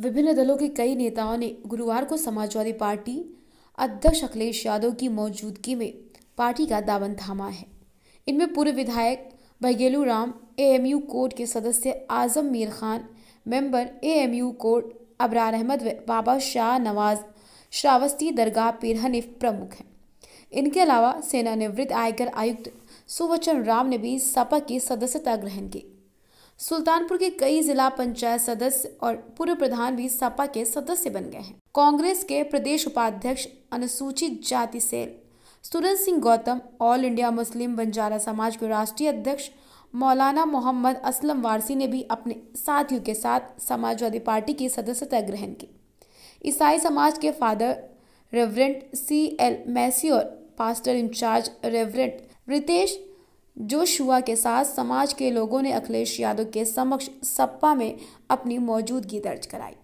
विभिन्न दलों के कई नेताओं ने गुरुवार को समाजवादी पार्टी अध्यक्ष अखिलेश यादव की मौजूदगी में पार्टी का दावन थामा है इनमें पूर्व विधायक Baghelu Ram A M U court के सदस्य Azam Mir Khan member U court Abrar Ahmad व बाबा शाह नवाज श्रावस्ती दरगाह पीर हनीफ प्रमुख हैं इनके अलावा सेनानिवृत्त आयकर आयुक्त सुवचन राम ने भी सपा की सदस्यता ग्रहण की सुल्तानपुर के कई जिला पंचायत सदस्य और पूर्व प्रधान भी सपा के सदस्य बन गए हैं कांग्रेस के प्रदेश उपाध्यक्ष अनुसूचित जाति cell Suraj Singh Gautam all India Muslim Banjara Samaj के राष्ट्रीय अध्यक्ष मौलाना मोहम्मद असलम वारसी ने भी अपने साथियों के साथ समाजवादी पार्टी की सदस्यता ग्रहण की ईसाई समाज के father reverend C L Massey और pastor in charge reverend Ritesh Joshua के साथ समाज के लोगों ने अखिलेश यादव के समक्ष सपा में अपनी मौजूदगी दर्ज कराई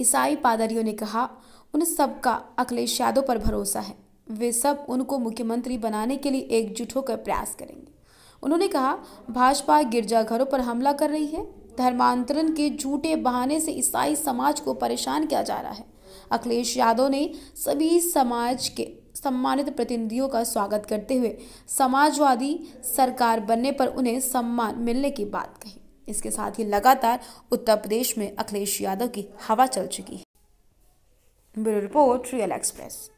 ईसाई पादरियों ने कहा उन सबका अखिलेश यादव पर भरोसा है वे सब उनको मुख्यमंत्री बनाने के लिए एकजुट होकर प्रयास करेंगे उन्होंने कहा भाजपा गिरजाघरों पर हमला कर रही है धर्मांतरण के झूठे बहाने से ईसाई समाज को परेशान किया जा रहा है अखिलेश यादव ने सभी समाज के सम्मानित प्रतिनिधियों का स्वागत करते हुए समाजवादी सरकार बनने पर उन्हें सम्मान मिलने की बात कही इसके साथ ही लगातार उत्तर प्रदेश में अखिलेश यादव की हवा चल चुकी है ब्यूरो रिपोर्ट रियल एक्सप्रेस